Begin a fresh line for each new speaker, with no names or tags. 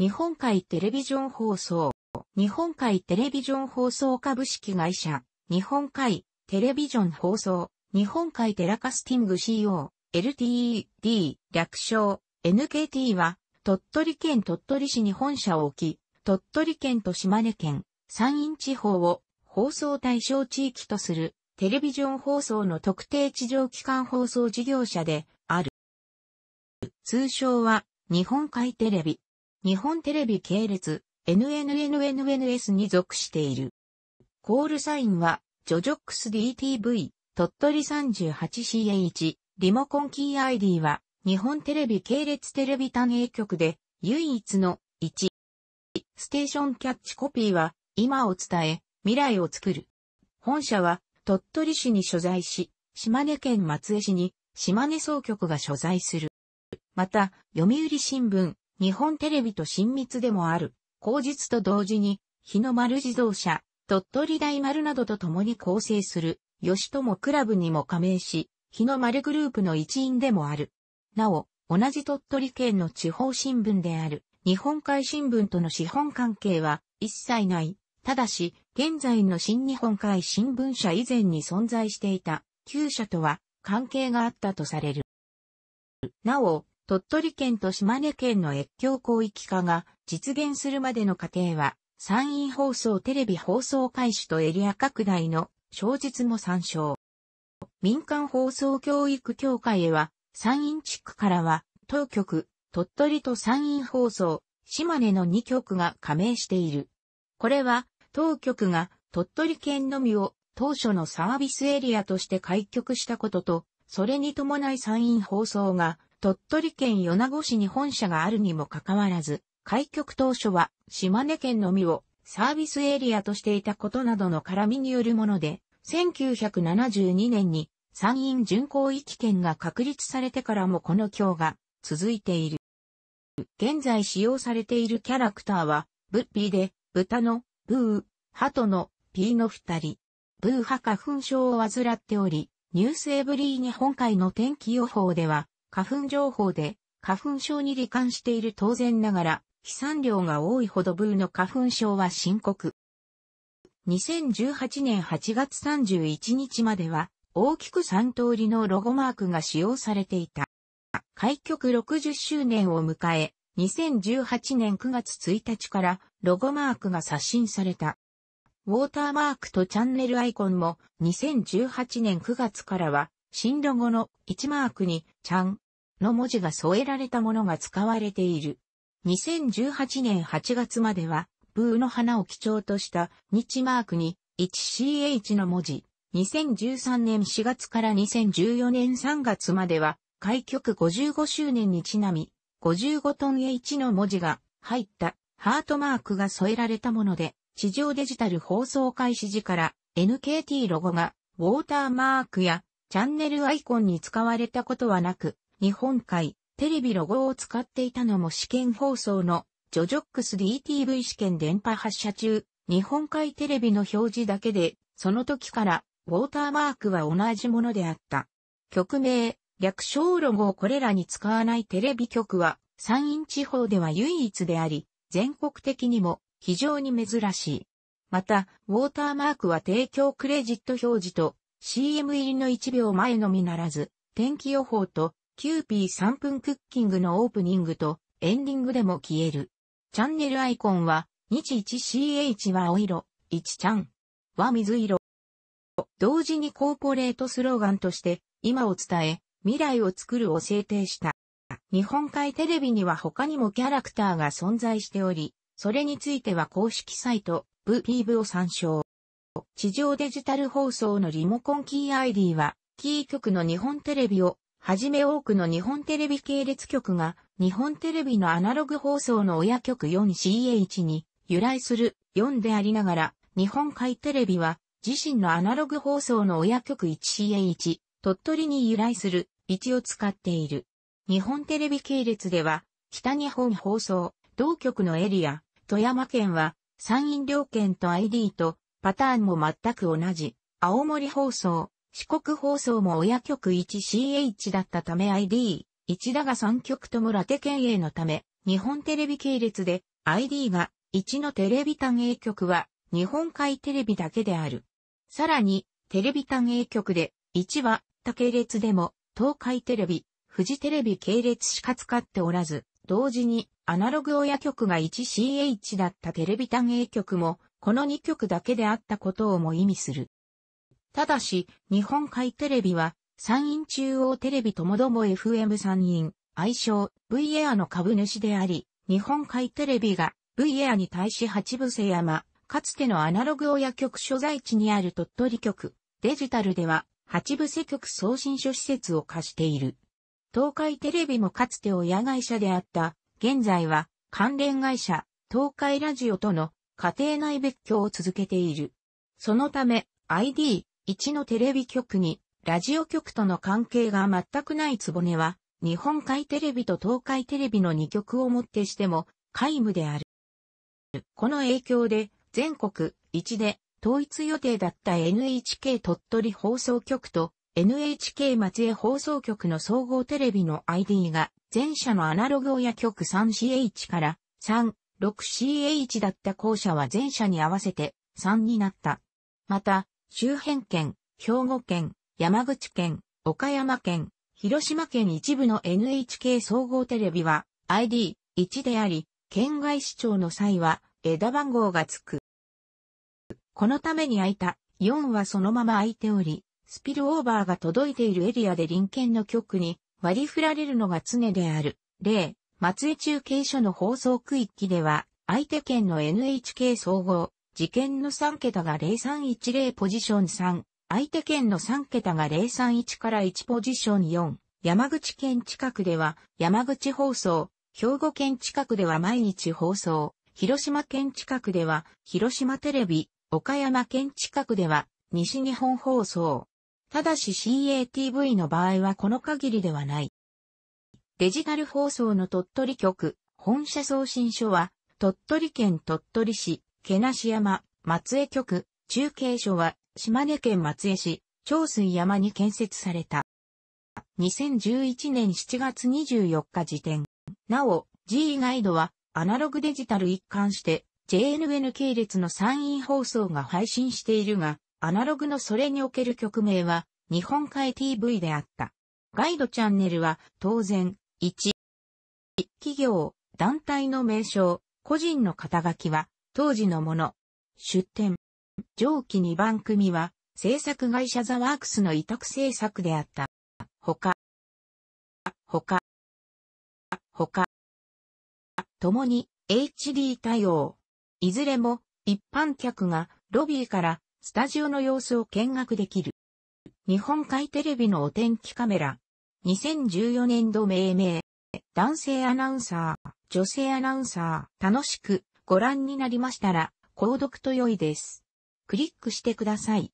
日本海テレビジョン放送、日本海テレビジョン放送株式会社、日本海テレビジョン放送、日本海テラカスティング CO、LTED、略称、NKT は、鳥取県鳥取市に本社を置き、鳥取県と島根県、山陰地方を放送対象地域とするテレビジョン放送の特定地上機関放送事業者である。通称は日本海テレビ。日本テレビ系列 NNNNNS に属している。コールサインは、ジョジョックス DTV、鳥取 38CH、リモコンキー ID は、日本テレビ系列テレビ単営局で、唯一の1。ステーションキャッチコピーは、今を伝え、未来を作る。本社は、鳥取市に所在し、島根県松江市に、島根総局が所在する。また、読売新聞、日本テレビと親密でもある、口実と同時に、日の丸自動車、鳥取大丸などと共に構成する、吉友クラブにも加盟し、日の丸グループの一員でもある。なお、同じ鳥取県の地方新聞である、日本海新聞との資本関係は一切ない。ただし、現在の新日本海新聞社以前に存在していた、旧社とは関係があったとされる。なお、鳥取県と島根県の越境広域化が実現するまでの過程は、山陰放送テレビ放送開始とエリア拡大の小説も参照。民間放送教育協会へは、山陰地区からは、当局、鳥取と山陰放送、島根の2局が加盟している。これは、当局が鳥取県のみを当初のサービスエリアとして開局したことと、それに伴い山陰放送が鳥取県米子市に本社があるにもかかわらず、開局当初は島根県のみをサービスエリアとしていたことなどの絡みによるもので、1972年に山陰巡航域圏が確立されてからもこの橋が続いている。現在使用されているキャラクターは、ブッピーで、豚の、ブー、鳩の、ピーの二人。ブーハ花粉症を患っており、ニュースエブリー日本海の天気予報では、花粉情報で、花粉症に罹患している当然ながら、飛散量が多いほどブーの花粉症は深刻。2018年8月31日までは、大きく3通りのロゴマークが使用されていた。開局60周年を迎え、2018年9月1日からロゴマークが刷新された。ウォーターマークとチャンネルアイコンも2018年9月からは新ロゴの1マークに、ちゃんの文字が添えられたものが使われている。2018年8月までは、ブーの花を基調とした日マークに 1CH の文字。2013年4月から2014年3月までは、開局55周年にちなみ、55トン H の文字が入ったハートマークが添えられたもので、地上デジタル放送開始時から NKT ロゴがウォーターマークやチャンネルアイコンに使われたことはなく、日本海、テレビロゴを使っていたのも試験放送のジョジョックス DTV 試験電波発射中、日本海テレビの表示だけで、その時からウォーターマークは同じものであった。曲名、略称ロゴをこれらに使わないテレビ局は、山陰地方では唯一であり、全国的にも非常に珍しい。また、ウォーターマークは提供クレジット表示と CM 入りの1秒前のみならず、天気予報と、キューピー3分クッキングのオープニングと、エンディングでも消える。チャンネルアイコンは、日1 c h は青色、1ちゃんは水色。同時にコーポレートスローガンとして、今を伝え、未来を作るを制定した。日本海テレビには他にもキャラクターが存在しており、それについては公式サイト、ブーピーブを参照。地上デジタル放送のリモコンキー ID は、キー局の日本テレビを、はじめ多くの日本テレビ系列局が、日本テレビのアナログ放送の親局 4CH に由来する4でありながら、日本海テレビは、自身のアナログ放送の親局 1CH、鳥取に由来する1を使っている。日本テレビ系列では、北日本放送、同局のエリア、富山県は、山陰両県と ID とパターンも全く同じ、青森放送、四国放送も親局 1CH だったため ID、1だが3局ともラ県営のため、日本テレビ系列で ID が1のテレビ単営局は日本海テレビだけである。さらに、テレビ単営局で1は他系列でも東海テレビ、富士テレビ系列しか使っておらず、同時にアナログ親局が 1CH だったテレビ単営局もこの2曲だけであったことをも意味する。ただし、日本海テレビは、参院中央テレビともども FM 参院、愛称、V エアの株主であり、日本海テレビが V エアに対し八伏山、かつてのアナログ親局所在地にある鳥取局、デジタルでは、八伏局送信所施設を貸している。東海テレビもかつて親会社であった、現在は関連会社、東海ラジオとの家庭内別居を続けている。そのため、ID1 のテレビ局に、ラジオ局との関係が全くないつぼねは、日本海テレビと東海テレビの2局をもってしても、皆無である。この影響で、全国1で統一予定だった NHK 鳥取放送局と NHK 松江放送局の総合テレビの ID が前者のアナログ親局 3CH から3 6CH だった校舎は全社に合わせて3になった。また、周辺県、兵庫県、山口県、岡山県、広島県一部の NHK 総合テレビは ID1 であり、県外市長の際は枝番号がつく。このために空いた4はそのまま空いており、スピルオーバーが届いているエリアで臨県の局に割り振られるのが常である。例、松江中継所の放送区域では、相手県の NHK 総合、事件の3桁が0310ポジション3、相手県の3桁が031から1ポジション4、山口県近くでは山口放送、兵庫県近くでは毎日放送、広島県近くでは広島テレビ、岡山県近くでは西日本放送。ただし CATV の場合はこの限りではない。デジタル放送の鳥取局、本社送信所は、鳥取県鳥取市、毛し山、松江局、中継所は、島根県松江市、長水山に建設された。2011年7月24日時点。なお、G ガイドは、アナログデジタル一貫して、JNN 系列の参院放送が配信しているが、アナログのそれにおける局名は、日本海 TV であった。ガイドチャンネルは、当然、1、企業、団体の名称、個人の肩書きは、当時のもの。出展。上記2番組は、制作会社ザワークスの委託制作であった。他、他、他、ともに HD 対応。いずれも一般客がロビーからスタジオの様子を見学できる。日本海テレビのお天気カメラ、2014年度命名。男性アナウンサー、女性アナウンサー、楽しくご覧になりましたら、購読と良いです。クリックしてください。